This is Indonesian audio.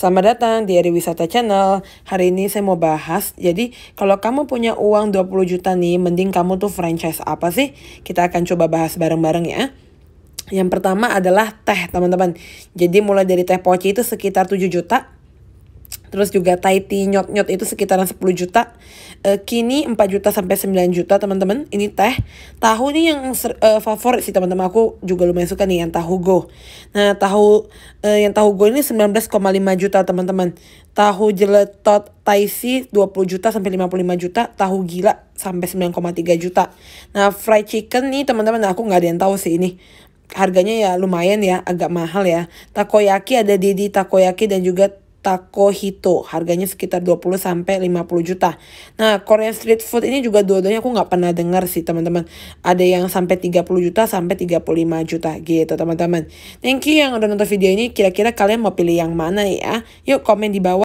Selamat datang di Ari Wisata Channel. Hari ini saya mau bahas, jadi kalau kamu punya uang 20 juta nih, mending kamu tuh franchise apa sih? Kita akan coba bahas bareng-bareng ya. Yang pertama adalah teh, teman-teman. Jadi mulai dari teh poci itu sekitar 7 juta, terus juga Taiti nyot-nyot itu sekitaran 10 juta. Uh, kini 4 juta sampai 9 juta teman-teman. Ini teh. Tahu nih yang uh, favorit sih teman-teman. Aku juga lumayan suka nih yang tahu go. Nah, tahu uh, yang tahu go ini 19,5 juta teman-teman. Tahu jeletot Taisi 20 juta sampai 55 juta, tahu gila sampai 9,3 juta. Nah, fried chicken nih teman-teman aku nggak ada yang tahu sih ini harganya ya lumayan ya, agak mahal ya. Takoyaki ada di di takoyaki dan juga Takohito. Harganya sekitar 20 sampai 50 juta. Nah, Korean street food ini juga dua-duanya aku nggak pernah dengar sih, teman-teman. Ada yang sampai 30 juta sampai 35 juta gitu, teman-teman. Thank you yang udah nonton video ini. Kira-kira kalian mau pilih yang mana ya? Yuk komen di bawah.